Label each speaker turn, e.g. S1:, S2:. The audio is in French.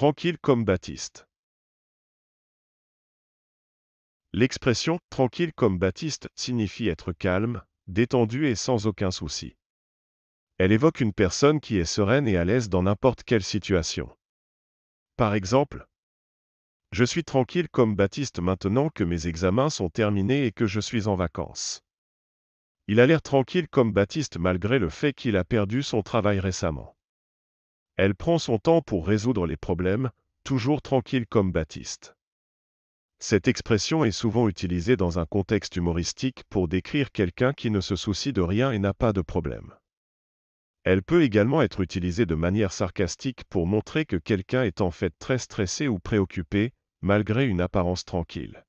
S1: tranquille comme Baptiste. L'expression tranquille comme Baptiste signifie être calme, détendu et sans aucun souci. Elle évoque une personne qui est sereine et à l'aise dans n'importe quelle situation. Par exemple, je suis tranquille comme Baptiste maintenant que mes examens sont terminés et que je suis en vacances. Il a l'air tranquille comme Baptiste malgré le fait qu'il a perdu son travail récemment. Elle prend son temps pour résoudre les problèmes, toujours tranquille comme Baptiste. Cette expression est souvent utilisée dans un contexte humoristique pour décrire quelqu'un qui ne se soucie de rien et n'a pas de problème. Elle peut également être utilisée de manière sarcastique pour montrer que quelqu'un est en fait très stressé ou préoccupé, malgré une apparence tranquille.